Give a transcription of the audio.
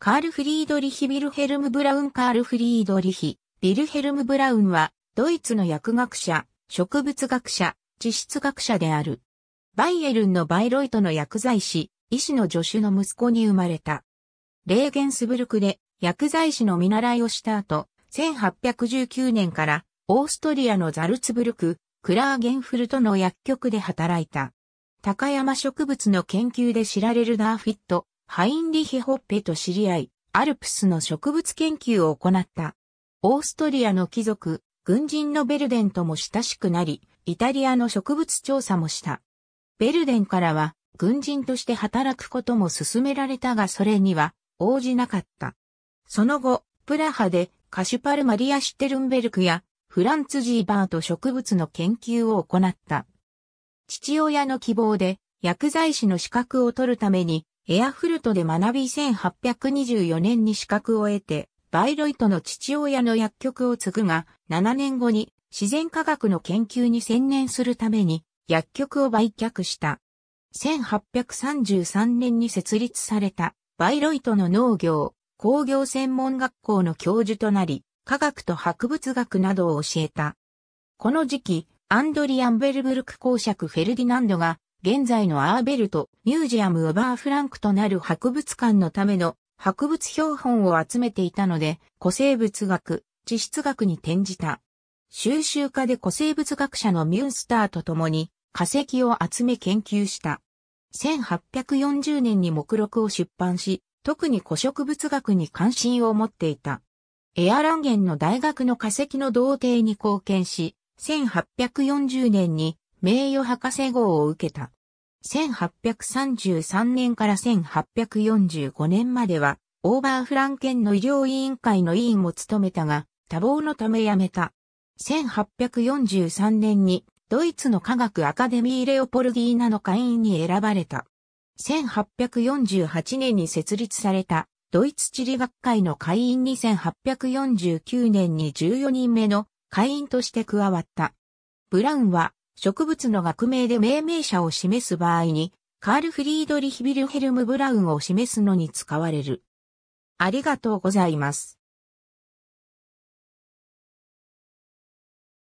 カール・フリードリヒ・ビルヘルム・ブラウンカール・フリードリヒ、ビルヘルム・ブラウンは、ドイツの薬学者、植物学者、地質学者である。バイエルンのバイロイトの薬剤師、医師の助手の息子に生まれた。レーゲンスブルクで薬剤師の見習いをした後、1819年からオーストリアのザルツブルク、クラーゲンフルトの薬局で働いた。高山植物の研究で知られるダーフィット、ハインリヒ・ホッペと知り合い、アルプスの植物研究を行った。オーストリアの貴族、軍人のベルデンとも親しくなり、イタリアの植物調査もした。ベルデンからは、軍人として働くことも勧められたがそれには応じなかった。その後、プラハでカシュパル・マリア・シュテルンベルクやフランツ・ジーバーと植物の研究を行った。父親の希望で薬剤師の資格を取るためにエアフルトで学び1824年に資格を得て、バイロイトの父親の薬局を継ぐが、7年後に自然科学の研究に専念するために薬局を売却した。1833年に設立されたバイロイトの農業、工業専門学校の教授となり、科学と博物学などを教えた。この時期、アンドリアンベルブルク公爵フェルディナンドが現在のアーベルト・ミュージアム・オバーフランクとなる博物館のための博物標本を集めていたので、古生物学、地質学に転じた。収集家で古生物学者のミュンスターと共に化石を集め研究した。1840年に目録を出版し、特に古植物学に関心を持っていた。エアランゲンの大学の化石の同定に貢献し、1840年に名誉博士号を受けた。1833年から1845年までは、オーバーフランケンの医療委員会の委員も務めたが、多忙のため辞めた。1843年に、ドイツの科学アカデミーレオポルギーナの会員に選ばれた。1848年に設立された、ドイツ地理学会の会員に1849年に14人目の会員として加わった。ブラウンは植物の学名で命名者を示す場合に、カール・フリードリヒ・ビルヘルム・ブラウンを示すのに使われる。ありがとうございます。